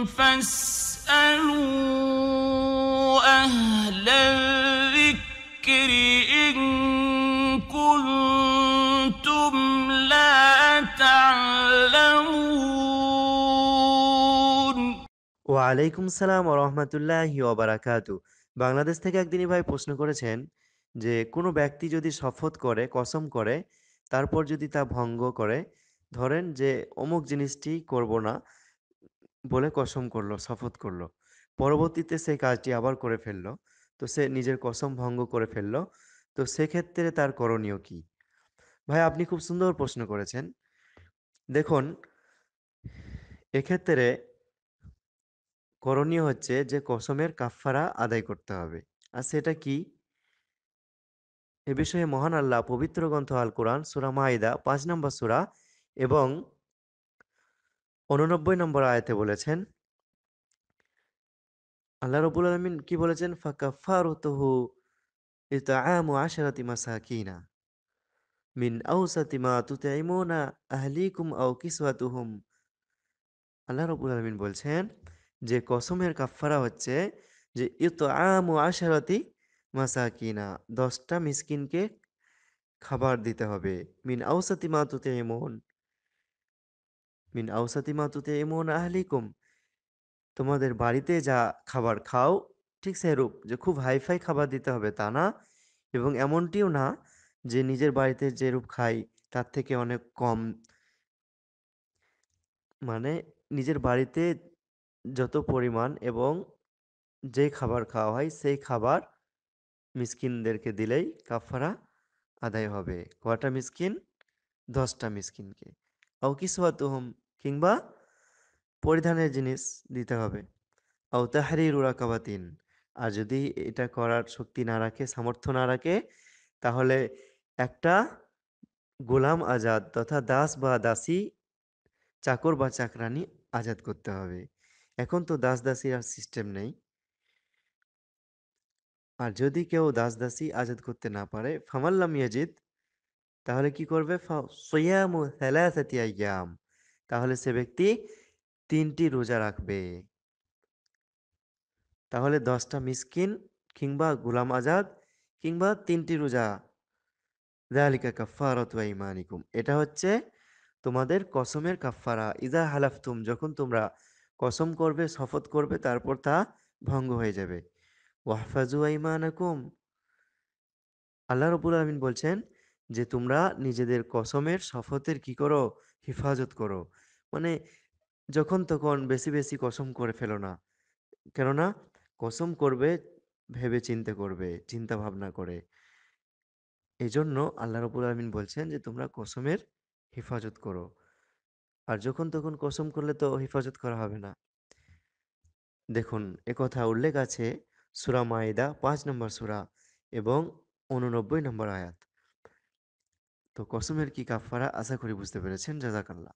ওয়ালাইকুম সালাম রহমতুল্লাহ ওবারাকাতু বাংলাদেশ থেকে একদিনই ভাই প্রশ্ন করেছেন যে কোনো ব্যক্তি যদি শপথ করে কসম করে তারপর যদি তা ভঙ্গ করে ধরেন যে অমুক জিনিসটি করব না বলে কসম করলো শপথ করলো পরবর্তীতে সে কাজটি আবার করে ফেলল। তো সে নিজের কসম ভঙ্গ করে ফেলল। তো সেক্ষেত্রে তার করণীয় কি? ভাই আপনি খুব সুন্দর প্রশ্ন করেছেন। দেখুন এক্ষেত্রে করণীয় হচ্ছে যে কসমের কাফফারা আদায় করতে হবে। আর সেটা কি? এ বিষয়ে মহান আল্লাহ পবিত্র গ্রন্থ আল কোরআন সুরা মাহিদা পাঁচ নম্বর সুরা এবং উননব্বই নম্বর আয়াতে বলেছেন আল্লাহ রবুল আলমিন কি বলেছেন ফাঁকা ফারুতহু ইতাআমু আশারাতি মাসাকিনা মিন আউসাতি মা তুতাইমুনা আহলিকুম আও কিসওয়াতুহুম আল্লাহ রবুল আলমিন বলছেন যে কসমের কাফফারা হচ্ছে যে ইতাআমু আশারাতি মাসাকিনা দশটা মিসকিনকে খাবার দিতে হবে মিন আউসাতি মা তুতাইমুন মিন আউসাতি মা তুতে এমন আহলিকুম তোমাদের বাড়িতে যা খাবার খাও ঠিক সেরূপ যে খুব হাইফাই খাবার দিতে হবে তা না এবং এমনটিও না যে নিজের বাড়িতে যে রূপ খাই তার থেকে অনেক কম মানে নিজের বাড়িতে যত পরিমাণ এবং যে খাবার খাওয়া হয় সেই খাবার মিসকিনদেরকে দিলেই কাফারা আদায় হবে কটা মিসকিন দশটা মিসকিনকে হতো হম কিংবা পরিধানের জিনিস দিতে হবে আও তাহারি রুরাকাবাতিন আর যদি এটা করার শক্তি না রাখে সামর্থ্য না রাখে তাহলে একটা গোলাম আজাদ তথা দাস বা দাসী চাকর বা চাকরানি আজাদ করতে হবে এখন তো দাস দাসীর আর সিস্টেম নেই আর যদি কেউ দাস দাসী আজাদ করতে না পারে ফামাল্লাম ইয়াজিদ তাহলে কি করবে সৈয়াম হেলায়াম তাহলে সে ব্যক্তি তিনটি রোজা রাখবে তাহলে দশটা মিসকিন কিংবা গুলাম আজাদ কিংবা তিনটি রোজা দালিকা কাফারত ইমানিকুম এটা হচ্ছে তোমাদের কসমের কাফারা ইজা হালাফতুম যখন তোমরা কসম করবে শপথ করবে তারপর তা ভঙ্গ হয়ে যাবে ওয়াহফাজু ইমানাকুম আল্লাহ রবুল আলমিন বলছেন যে তোমরা নিজেদের কসমের শপথের কি করো? হেফাজত করো। মানে যখন তখন বেশি, বেশি কসম করে ফেলো না। কেননা কসম করবে ভেবে চিন্তে করবে, চিন্তা ভাবনা করে। জন্য আল্লাহ রবুল আলমিন বলছেন যে তোমরা কসমের হেফাজত করো। আর যখন তখন কসম করলে তো হেফাজত করা হবে না। দেখুন একথা উল্লেখ আছে সুরা মায়েদা পাঁচ নম্বর সুরা এবং উননব্বই নম্বর আয়াত। তো কসমের কি কাফারা আশা করি বুঝতে পেরেছেন জাজাকাল্লা